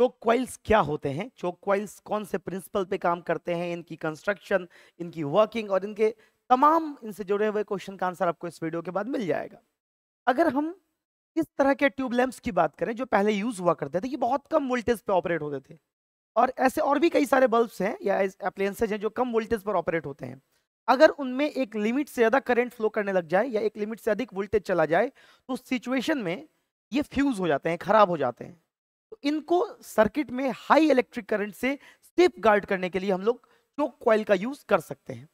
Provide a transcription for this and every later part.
चोक तो क्वाइल्स क्या होते हैं चोक क्वाइल्स कौन से प्रिंसिपल पे काम करते हैं इनकी कंस्ट्रक्शन इनकी वर्किंग और इनके तमाम इनसे जुड़े हुए क्वेश्चन का आंसर आपको इस वीडियो के बाद मिल जाएगा अगर हम इस तरह के ट्यूब लैम्प्स की बात करें जो पहले यूज़ हुआ करते थे ये बहुत कम वोल्टेज पे ऑपरेट होते थे और ऐसे और भी कई सारे बल्ब्स हैं या अप्लायसेज हैं जो कम वोल्टेज पर ऑपरेट होते हैं अगर उनमें एक लिमिट से ज़्यादा करंट फ्लो करने लग जाए या एक लिमिट से अधिक वोल्टेज चला जाए तो उस सिचुएशन में ये फ्यूज़ हो जाते हैं ख़राब हो जाते हैं तो इनको सर्किट में हाई इलेक्ट्रिक करंट से सेफ गार्ड करने के लिए हम लोग चोक कॉयल का यूज कर सकते हैं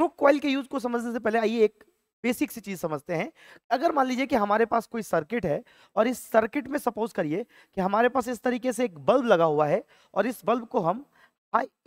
चोक कॉयल के यूज को समझने से पहले आइए एक बेसिक सी चीज समझते हैं अगर मान लीजिए कि हमारे पास कोई सर्किट है और इस सर्किट में सपोज करिए कि हमारे पास इस तरीके से एक बल्ब लगा हुआ है और इस बल्ब को हम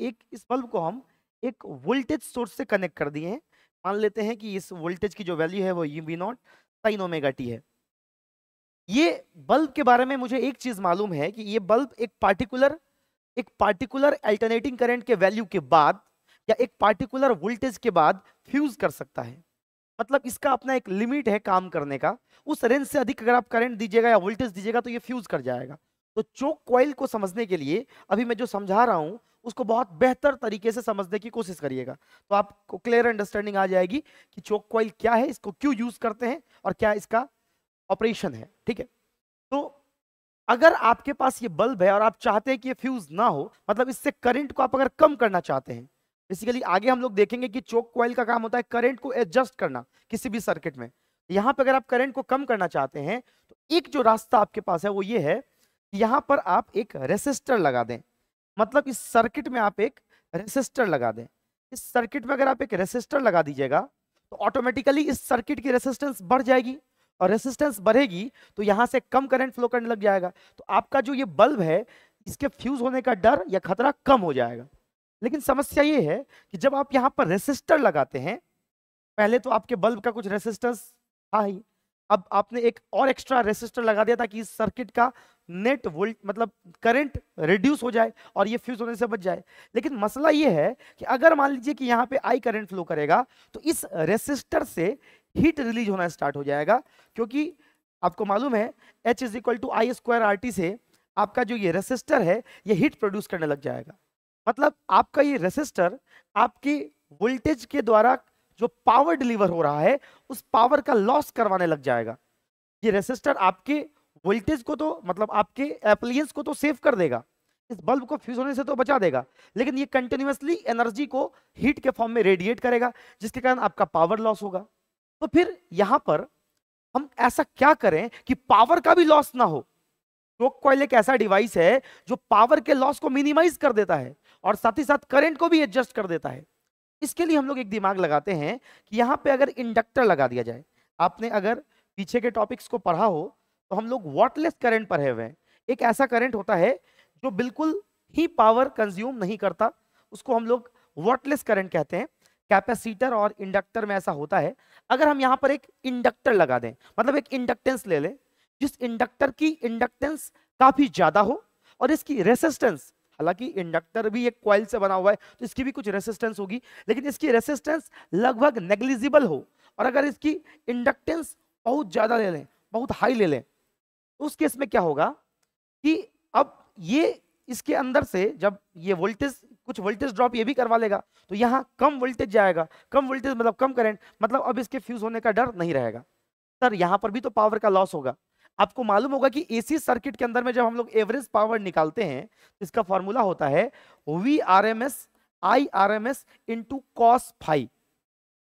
एक इस बल्ब को हम एक वोल्टेज सोर्स से कनेक्ट कर दिए हैं मान लेते हैं कि इस वोल्टेज की जो वैल्यू है वो U B naught sine omega T है ये बल्ब के बारे में मुझे एक चीज मालूम है कि ये बल्ब एक पार्टिकुलर एक पार्टिकुलर अल्टरनेटिंग करंट के वैल्यू के बाद या एक पार्टिकुलर वोल्टेज के बाद फ्यूज कर सकता है मतलब इसका अपना एक लिमिट है काम करने का उस रेंज से अधिक अगर आप करंट दीजिएगा या वोल्टेज दीजिएगा तो ये फ्यूज कर जाएगा तो चोक क्वाइल को समझने के लिए अभी मैं जो समझा रहा हूँ उसको बहुत बेहतर तरीके से समझने की कोशिश करिएगा तो आपको क्लियर अंडरस्टैंडिंग आ जाएगी कि चोक क्वाइल क्या है इसको क्यों यूज करते हैं और क्या इसका ऑपरेशन है ठीक है तो अगर आपके पास ये बल्ब है और आप चाहते हैं कि ये फ्यूज ना हो मतलब इससे करंट को आप अगर कम करना चाहते हैं बेसिकली आगे हम लोग देखेंगे कि चोक कॉइल का काम होता है करंट को एडजस्ट करना किसी भी सर्किट में यहां पर अगर आप करंट को कम करना चाहते हैं तो एक जो रास्ता आपके पास है वो ये है यहां पर आप एक रेसिस्टर लगा दें मतलब इस सर्किट में आप एक रेसिस्टर लगा दें इस सर्किट में अगर आप एक रेसिस्टर लगा दीजिएगा तो ऑटोमेटिकली इस सर्किट की रेसिस्टेंस बढ़ जाएगी और रेसिस्टेंस बढ़ेगी तो यहाँ से कम करंट फ्लो करने लग जाएगा तो आपका जो ये बल्ब है इसके फ्यूज होने का डर या खतरा कम हो जाएगा लेकिन समस्या ये है कि जब आप यहाँ पर रेसिस्टर लगाते हैं पहले तो आपके बल्ब का कुछ रेसिस्टेंस था ही अब आपने एक और एक्स्ट्रा रेसिस्टर लगा दिया ताकि इस सर्किट का नेट वोल्ट मतलब करंट रिड्यूस हो जाए और ये फ्यूज होने से बच जाए लेकिन मसला ये है कि अगर मान लीजिए कि यहाँ पे आई करंट फ्लो करेगा तो इस रेसिस्टर से हीट रिलीज होना स्टार्ट हो जाएगा क्योंकि आपको मालूम है H is equal to I square R T से आपका जो ये रेसिस्टर है ये हीट प्रोड्यूस करने लग जाएगा मतलब आपका ये रेसिस्टर आपकी वोल्टेज के द्वारा जो पावर डिलीवर हो रहा है उस पावर का लॉस करवाने लग जाएगा ये रेसिस्टर आपके वोल्टेज को तो मतलब आपके एप्लियंस को तो सेव कर देगा इस बल्ब को फ्यूज होने से तो बचा देगा लेकिन ये कंटिन्यूसली एनर्जी को हीट के फॉर्म में रेडिएट करेगा जिसके कारण आपका पावर लॉस होगा तो फिर यहां पर हम ऐसा क्या करें कि पावर का भी लॉस ना हो स्टोक कॉइल एक ऐसा डिवाइस है जो पावर के लॉस को मिनिमाइज कर देता है और साथ ही साथ करंट को भी एडजस्ट कर देता है इसके लिए हम लोग एक दिमाग लगाते हैं कि यहां पे अगर इंडक्टर लगा दिया जाए आपने अगर पीछे के टॉपिक्स को पढ़ा हो तो हम लोग वॉटलेस करंट पढ़े हुए हैं एक ऐसा करंट होता है जो बिल्कुल ही पावर कंज्यूम नहीं करता उसको हम लोग वॉटलेस करंट कहते हैं कैपेसिटर और इंडक्टर में ऐसा होता है अगर हम यहाँ पर एक इंडक्टर लगा दें मतलब एक इंडक्टेंस ले लें जिस इंडक्टर की इंडक्टेंस काफ़ी ज़्यादा हो और इसकी रेसिस्टेंस हालांकि इंडक्टर भी एक कॉयल से बना हुआ है तो इसकी भी कुछ रेसिस्टेंस होगी लेकिन इसकी रेसिस्टेंस लगभग नेग्लिजिबल हो और अगर इसकी इंडक्टेंस बहुत ज़्यादा ले लें बहुत हाई ले लें तो उस केस में क्या होगा कि अब ये इसके अंदर से जब ये वोल्टेज कुछ वोल्टेज ड्रॉप ये भी करवा लेगा तो यहाँ कम वोल्टेज जाएगा कम वोल्टेज मतलब कम करंट मतलब अब इसके फ्यूज होने का डर नहीं रहेगा सर यहाँ पर भी तो पावर का लॉस होगा आपको मालूम होगा कि एसी सर्किट के अंदर में जब हम लोग एवरेज पावर निकालते हैं तो इसका फॉर्मूला होता है V R M S I R M S into cos phi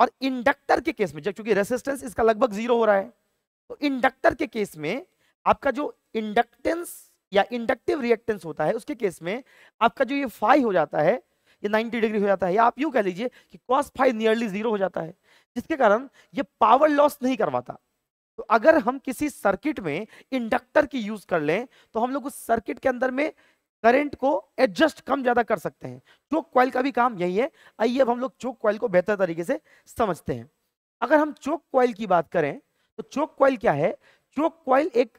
और इंडक्टर के केस में जब चूंकि रेसिस्टेंस इसका लगभग जीरो हो रहा है तो इंडक्टर के केस में आपका जो इंडक्टेंस या इंडक्टिव रिएक्टेंस होता है उसके केस में आपका जो ये फाइव हो जाता है ये 90 डिग्री हो जाता है या आप यूँ कह लीजिए कि कॉस फाइव नियरली जीरो हो जाता है जिसके कारण ये पावर लॉस नहीं करवाता तो अगर हम किसी सर्किट में इंडक्टर की यूज कर लें तो हम लोग उस सर्किट के अंदर में करंट को एडजस्ट कम ज्यादा कर सकते हैं चोक क्वाइल का भी काम यही है आइए अब हम लोग चोक क्वाइल को बेहतर तरीके से समझते हैं अगर हम चोक क्वाइल की बात करें तो चोक क्वाइल क्या है चोक क्वाइल एक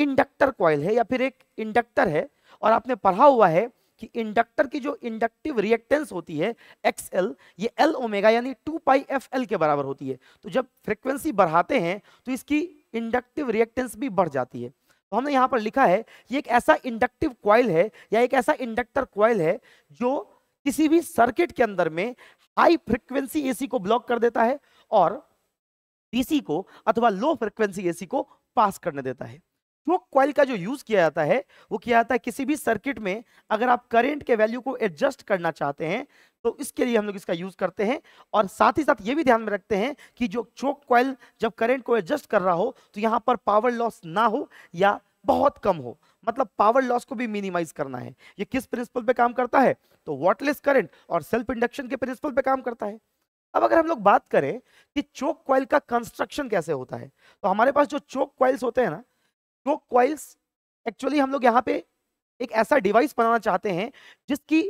इंडक्टर कॉयल है या फिर एक इंडक्टर है और आपने पढ़ा हुआ है कि इंडक्टर की जो इंडक्टिव रिएक्टेंस होती है एक्स एल ये एल ओमेगा यानी टू पाई एफ एल के बराबर होती है तो जब फ्रिक्वेंसी बढ़ाते हैं तो इसकी इंडक्टिव रिएक्टेंस भी बढ़ जाती है तो हमने यहाँ पर लिखा है ये एक ऐसा इंडक्टिव कॉयल है या एक ऐसा इंडक्टर कॉयल है जो किसी भी सर्किट के अंदर में हाई फ्रिक्वेंसी एसी को ब्लॉक कर देता है और डीसी को अथवा लो फ्रिक्वेंसी एसी को पास करने देता है क्लॉक तो क्वाइल का जो यूज किया जाता है वो किया जाता है किसी भी सर्किट में अगर आप करेंट के वैल्यू को एडजस्ट करना चाहते हैं तो इसके लिए हम लोग इसका यूज करते हैं और साथ ही साथ ये भी ध्यान में रखते हैं कि जो चोक क्वाइल जब करेंट को एडजस्ट कर रहा हो तो यहाँ पर पावर लॉस ना हो या बहुत कम हो मतलब पावर लॉस को भी मिनिमाइज करना है ये किस प्रिंसिपल पे काम करता है तो वॉटलेस करेंट और सेल्फ इंडक्शन के प्रिंसिपल पे काम करता है अब अगर हम लोग बात करें कि चोक क्वाइल का कंस्ट्रक्शन कैसे होता है तो हमारे पास जो चोक क्वाइल्स होते हैं ना तो क्वाइल्स एक्चुअली हम लोग यहाँ पे एक ऐसा डिवाइस बनाना चाहते हैं जिसकी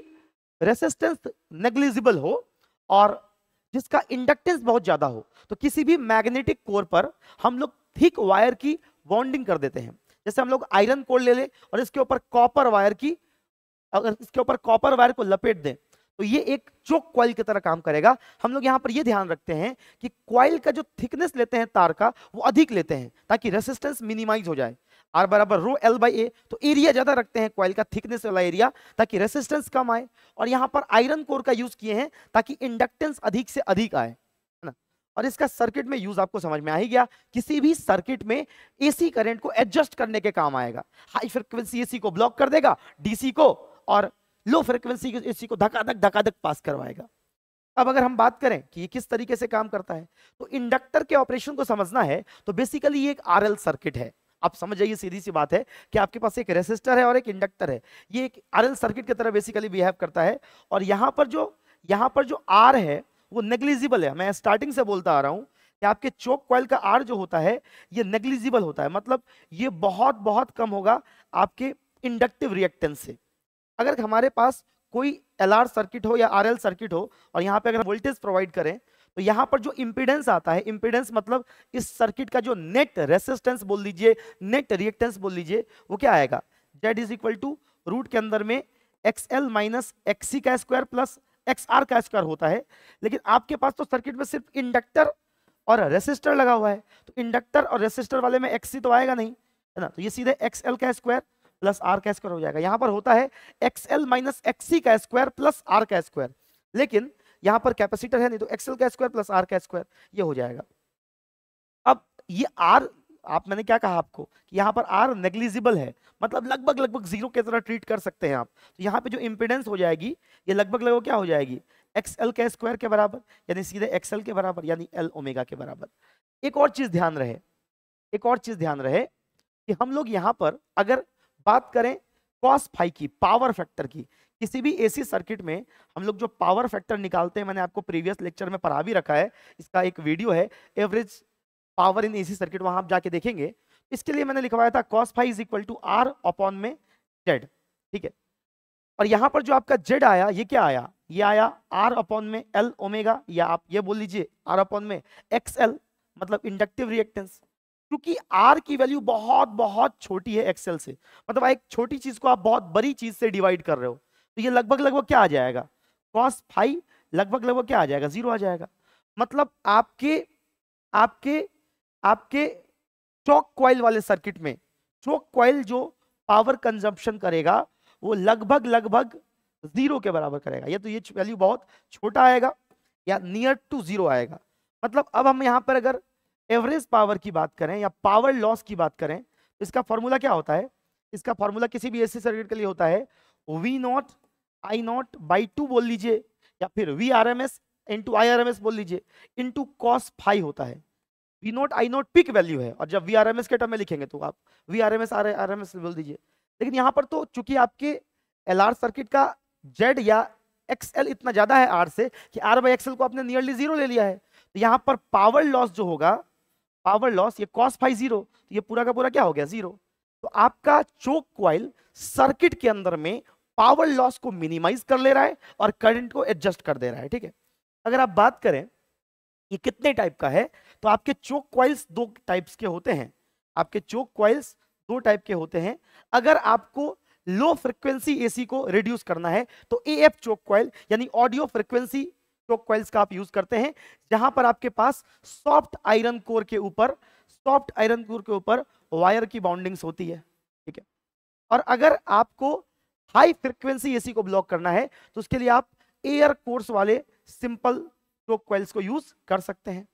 रेसिस्टेंस नेग्लिजिबल हो और जिसका इंडक्टेंस बहुत ज्यादा हो तो किसी भी मैग्नेटिक कोर पर हम लोग थिक वायर की बॉन्डिंग कर देते हैं जैसे हम लोग आयरन कोर ले लें और इसके ऊपर कॉपर वायर की अगर इसके ऊपर कॉपर वायर को लपेट दें तो ये एक चोक क्वाइल की तरह काम करेगा हम लोग यहाँ पर ये ध्यान रखते हैं कि क्वाइल का जो थिकनेस लेते हैं तार का वो अधिक लेते हैं ताकि रेसिस्टेंस मिनिमाइज हो जाए आर बराबर रो एल बाई ए तो एरिया ज़्यादा रखते हैं कॉयल का थिकनेस वाला एरिया ताकि रेसिस्टेंस कम आए और यहाँ पर आयरन कोर का यूज़ किए हैं ताकि इंडक्टेंस अधिक से अधिक आए है ना और इसका सर्किट में यूज़ आपको समझ में आ ही गया किसी भी सर्किट में एसी करंट को एडजस्ट करने के काम आएगा हाई फ्रिक्वेंसी एसी को ब्लॉक कर देगा डीसी को और लो फ्रिक्वेंसी एसी को धकाधक धकाधक पास करवाएगा अब अगर हम बात करें कि ये किस तरीके से काम करता है तो इंडक्टर के ऑपरेशन को समझना है तो बेसिकली ये एक आरएल सर्किट है आप समझ जाइए सीधी सी बात है कि आपके पास एक रेसिस्टर है और एक इंडक्टर है ये एक आर सर्किट की तरह बेसिकली बिहेव करता है और यहाँ पर जो यहाँ पर जो आर है वो नेग्लिजिबल है मैं स्टार्टिंग से बोलता आ रहा हूँ कि आपके चोक कॉइल का आर जो होता है ये नेग्लिजिबल होता है मतलब ये बहुत बहुत कम होगा आपके इंडक्टिव रिएक्टेंस से अगर हमारे पास कोई एल सर्किट हो या आर सर्किट हो और यहाँ पे अगर वोल्टेज प्रोवाइड करें तो यहां पर जो इंपीडेंस आता है इंपीडेंस मतलब इस सर्किट का जो नेट रेसिस्टेंस बोल दीजिए नेट रिएक्टेंस बोल लीजिए वो क्या आएगा Z is equal to root के अंदर में एक्स एल माइनस एक्सी का स्क्वायर प्लस एक्स आर का स्क्वायर होता है लेकिन आपके पास तो सर्किट में सिर्फ इंडक्टर और रेसिस्टर लगा हुआ है तो इंडक्टर और रेसिस्टर वाले में एक्सी तो आएगा नहीं है ना तो ये सीधे एक्स एल का स्क्वायर प्लस आर का स्क्वायर हो जाएगा यहाँ पर होता है एक्स एल माइनस एक्सी का स्क्वायर प्लस आर का स्क्वायर लेकिन यहां पर कैपेसिटर है नहीं तो एक्सएल का स्क्वायर प्लस आर का स्क्वायर ये हो जाएगा अब ये आर आप मैंने क्या कहा आपको कि यहां पर आर नेग्लिजिबल है मतलब लगभग लगभग जीरो के तरह ट्रीट कर सकते हैं आप तो यहां पे जो इंपिडेंस हो जाएगी ये लगभग लगभग क्या हो जाएगी एक्सएल के स्क्वायर के बराबर यानी सीधे एक्सएल के बराबर यानी एल ओमेगा के बराबर एक और चीज़ ध्यान रहे एक और चीज़ ध्यान रहे कि हम लोग यहां पर अगर बात करें कॉस फाइव की पावर फैक्टर की किसी भी एसी सर्किट में हम लोग जो पावर फैक्टर निकालते हैं मैंने आपको प्रीवियस लेक्चर में पढ़ा भी रखा है इसका एक वीडियो है average power in AC circuit वहां आप जाके देखेंगे इसके लिए मैंने लिखवाया था cos phi is equal to R upon में जेड ठीक है और यहाँ पर जो आपका जेड आया ये क्या आया ये आया आर अपॉन में एल ओमेगा या आप ये बोल लीजिए आर अपॉन में एक्स एल मतलब इंडक्टिव रिएक्टेंस क्योंकि आर की वैल्यू बहुत बहुत छोटी है एक्सेल से मतलब एक छोटी चीज को आप बहुत बड़ी चीज से डिवाइड कर रहे हो तो ये लगभग लगभग क्या आ जाएगा कॉस फाइव लगभग लगभग क्या आ जाएगा जीरो आ जाएगा मतलब आपके आपके आपके चौक क्वाइल वाले सर्किट में चौक क्वाइल जो पावर कंजम्पशन करेगा वो लगभग लगभग जीरो के बराबर करेगा या तो ये वैल्यू बहुत छोटा आएगा या नियर टू जीरो आएगा मतलब अब हम यहाँ पर अगर एवरेज पावर की बात करें या पावर लॉस की बात करें तो इसका फॉर्मूला क्या होता है इसका फॉर्मूला किसी भी एसी सर्किट के लिए होता है V naught I naught by two बोल लीजिए या फिर V R M S into I R M S बोल लीजिए इन टू कॉस फाइव होता है V naught I naught peak value है और जब वी आर एम एस के टर्म में लिखेंगे तो आप V R M S R R M S बोल दीजिए लेकिन यहाँ पर तो चूंकि आपके एल आर सर्किट का जेड या एक्स एल इतना ज़्यादा है आर से कि आर बाई एक्स एल को आपने नियरली जीरो ले लिया है तो यहाँ पर पावर लॉस जो होगा पावर लॉस ये कॉस फाइव जीरो तो ये पूरा का पूरा क्या हो गया जीरो तो आपका चोक क्वाइल सर्किट के अंदर में पावर लॉस को मिनिमाइज कर ले रहा है और करंट को एडजस्ट कर दे रहा है ठीक है अगर आप बात करें ये कितने टाइप का है तो आपके चोक क्वाइल्स दो टाइप्स के होते हैं आपके चोक क्वाइल्स दो टाइप के होते हैं अगर आपको लो फ्रिक्वेंसी एसी को रिड्यूस करना है तो ए एफ चोक क्वाइल यानी ऑडियो फ्रिक्वेंसी चोक क्वाइल्स का आप यूज करते हैं जहां पर आपके पास सॉफ्ट आयरन कोर के ऊपर सॉफ्ट आयरन कोर के ऊपर वायर की बाउंडिंग्स होती है ठीक है और अगर आपको हाई फ्रिक्वेंसी एसी को ब्लॉक करना है तो उसके लिए आप एयर कोर्स वाले सिंपल चोक क्वेल्स को यूज कर सकते हैं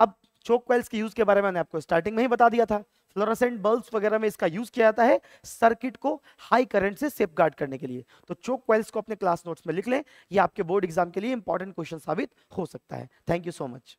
अब चोक क्वेल्स के यूज के बारे में मैंने आपको स्टार्टिंग में ही बता दिया था फ्लोरोसेंट बल्ब वगैरह में इसका यूज किया जाता है सर्किट को हाई करंट से सेफ गार्ड करने के लिए तो चोक क्वेल्स को अपने क्लास नोट्स में लिख लें यह आपके बोर्ड एग्जाम के लिए इंपॉर्टेंट क्वेश्चन साबित हो सकता है थैंक यू सो मच